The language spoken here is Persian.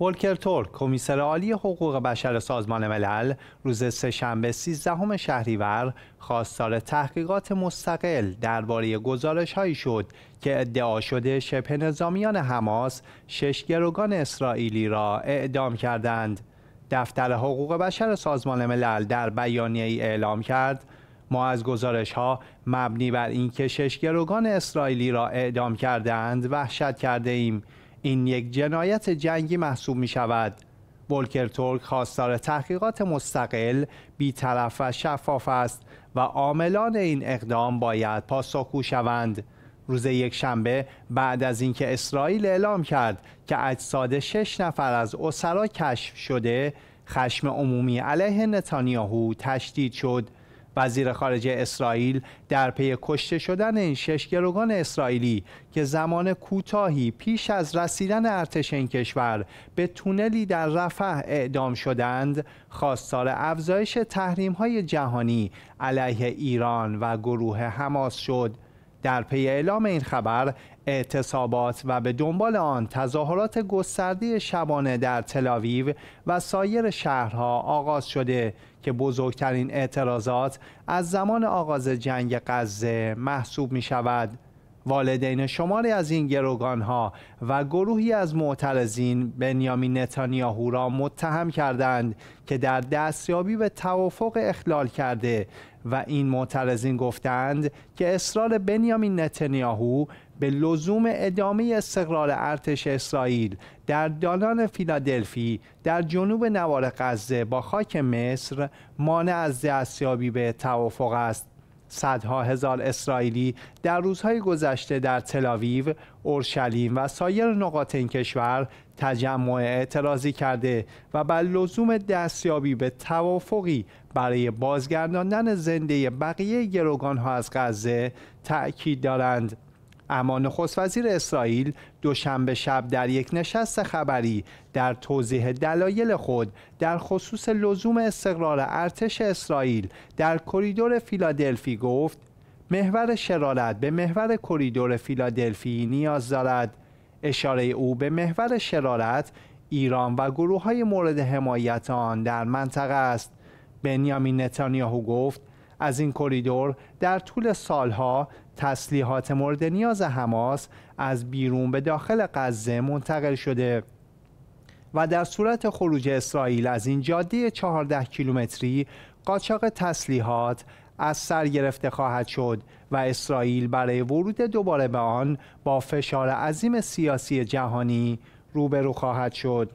ولکر تورک کمیسر عالی حقوق بشر سازمان ملل روز سهشنبه 13 شهریور خواستار تحقیقات مستقل درباره گزارش هایی شد که ادعا شده شبه نظامیان حماس شش گروگان اسرائیلی را اعدام کردند دفتر حقوق بشر سازمان ملل در بیانیه ای اعلام کرد ما از گزارش ها مبنی بر اینکه شش گروگان اسرائیلی را اعدام کردند وحشت کرده ایم این یک جنایت جنگی محسوب می شود بولکر ترک خواستار تحقیقات مستقل بیطرف و شفاف است و عاملان این اقدام باید پاسخگو شوند روز یک شنبه بعد از اینکه اسرائیل اعلام کرد که اجساد شش نفر از اسرا کشف شده خشم عمومی علیه نتانیاهو تشدید شد وزیر خارجه اسرائیل در پی کشته شدن این شش گروگان اسرائیلی که زمان کوتاهی پیش از رسیدن ارتش این کشور به تونلی در رفح اعدام شدند خواستار افزایش تحریم های جهانی علیه ایران و گروه حماس شد در پی اعلام این خبر اعتصابات و به دنبال آن تظاهرات گسترده شبانه در تلاویو و سایر شهرها آغاز شده که بزرگترین اعتراضات از زمان آغاز جنگ غزه محسوب می شود. والدین شماری از این گروگان ها و گروهی از معترضین بنیامین نتانیاهو را متهم کردند که در دستیابی به توافق اخلال کرده و این معترضین گفتند که اصرار بنیامین نتنیاهو به لزوم ادامه استقرار ارتش اسرائیل در دالان فیلادلفی در جنوب نوار غزه با خاک مصر مانع از دستیابی به توافق است صدها هزار اسرائیلی در روزهای گذشته در تلاویو، اورشلیم و سایر نقاط این کشور تجمع اعتراضی کرده و بر لزوم دستیابی به توافقی برای بازگرداندن زنده بقیه گروگان ها از غزه تأکید دارند. اما نخست وزیر اسرائیل دوشنبه شب در یک نشست خبری در توضیح دلایل خود در خصوص لزوم استقرار ارتش اسرائیل در کریدور فیلادلفی گفت محور شرارت به محور کریدور فیلادلفی نیاز دارد اشاره او به محور شرارت ایران و گروه های مورد حمایت آن در منطقه است بنیامین نتانیاهو گفت از این کریدور در طول سالها تسلیحات مورد نیاز حماس از بیرون به داخل غزه منتقل شده و در صورت خروج اسرائیل از این جاده 14 کیلومتری قاچاق تسلیحات از سر گرفته خواهد شد و اسرائیل برای ورود دوباره به آن با فشار عظیم سیاسی جهانی روبرو خواهد شد